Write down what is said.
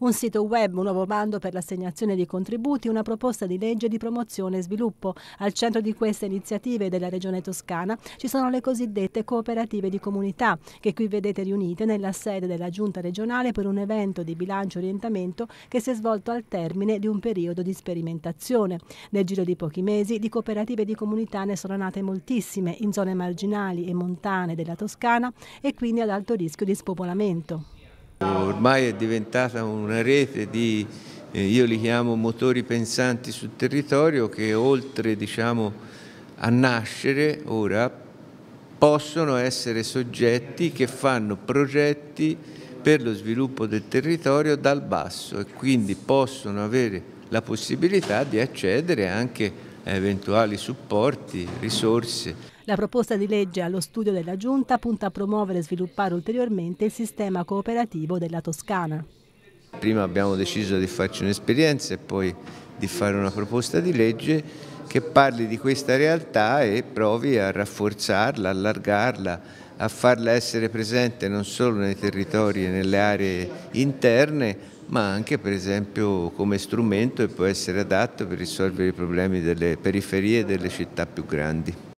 un sito web, un nuovo bando per l'assegnazione di contributi, una proposta di legge di promozione e sviluppo. Al centro di queste iniziative della Regione Toscana ci sono le cosiddette cooperative di comunità, che qui vedete riunite nella sede della Giunta regionale per un evento di bilancio orientamento che si è svolto al termine di un periodo di sperimentazione. Nel giro di pochi mesi di cooperative di comunità ne sono nate moltissime in zone marginali e montane della Toscana e quindi ad alto rischio di spopolamento. Ormai è diventata una rete di, eh, io li chiamo motori pensanti sul territorio che oltre diciamo, a nascere ora possono essere soggetti che fanno progetti per lo sviluppo del territorio dal basso e quindi possono avere la possibilità di accedere anche eventuali supporti, risorse. La proposta di legge allo studio della Giunta punta a promuovere e sviluppare ulteriormente il sistema cooperativo della Toscana. Prima abbiamo deciso di farci un'esperienza e poi di fare una proposta di legge che parli di questa realtà e provi a rafforzarla, allargarla, a farla essere presente non solo nei territori e nelle aree interne, ma anche per esempio come strumento che può essere adatto per risolvere i problemi delle periferie e delle città più grandi.